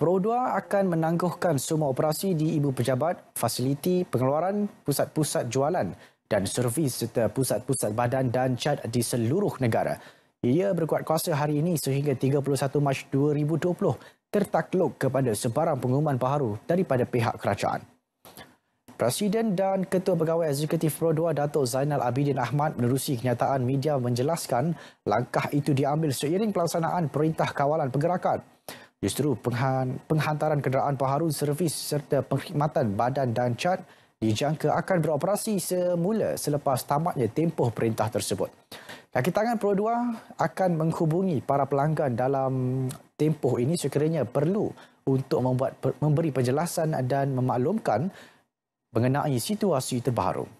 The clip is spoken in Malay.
Pro2 akan menangguhkan semua operasi di ibu pejabat, fasiliti, pengeluaran, pusat-pusat jualan dan servis serta pusat-pusat badan dan cat di seluruh negara. Ia berkuat kuasa hari ini sehingga 31 Mac 2020 tertakluk kepada sebarang pengumuman baru daripada pihak kerajaan. Presiden dan Ketua Pegawai Eksekutif Pro 2 Dato' Zainal Abidin Ahmad menerusi kenyataan media menjelaskan langkah itu diambil seiring pelaksanaan Perintah Kawalan Pergerakan. Justru penghantaran kenderaan perharun servis serta perkhidmatan badan dan cat dijangka akan beroperasi semula selepas tamatnya tempoh perintah tersebut. Kaki tangan Pro2 akan menghubungi para pelanggan dalam tempoh ini sekiranya perlu untuk membuat memberi penjelasan dan memaklumkan mengenai situasi terbaru.